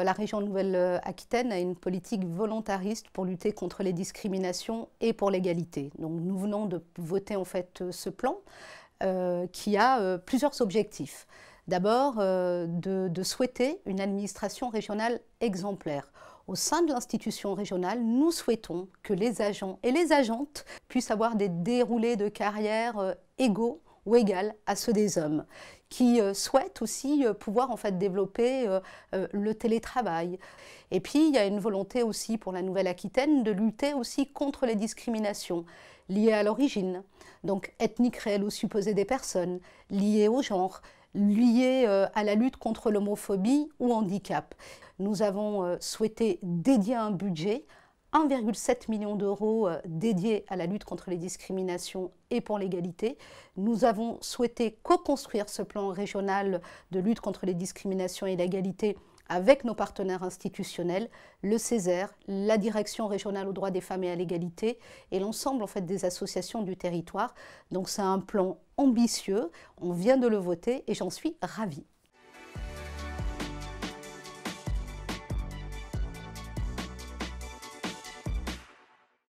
Euh, la région Nouvelle-Aquitaine a une politique volontariste pour lutter contre les discriminations et pour l'égalité. Donc nous venons de voter en fait euh, ce plan euh, qui a plusieurs objectifs. D'abord, de, de souhaiter une administration régionale exemplaire. Au sein de l'institution régionale, nous souhaitons que les agents et les agentes puissent avoir des déroulés de carrière égaux ou égal à ceux des hommes, qui euh, souhaitent aussi euh, pouvoir en fait développer euh, le télétravail. Et puis il y a une volonté aussi pour la Nouvelle-Aquitaine de lutter aussi contre les discriminations liées à l'origine, donc ethnique réelle ou supposée des personnes, liées au genre, liées à la lutte contre l'homophobie ou handicap. Nous avons souhaité dédier un budget 1,7 million d'euros euh, dédiés à la lutte contre les discriminations et pour l'égalité. Nous avons souhaité co-construire ce plan régional de lutte contre les discriminations et l'égalité avec nos partenaires institutionnels, le Césaire, la Direction régionale aux droits des femmes et à l'égalité et l'ensemble en fait des associations du territoire. Donc c'est un plan ambitieux, on vient de le voter et j'en suis ravie.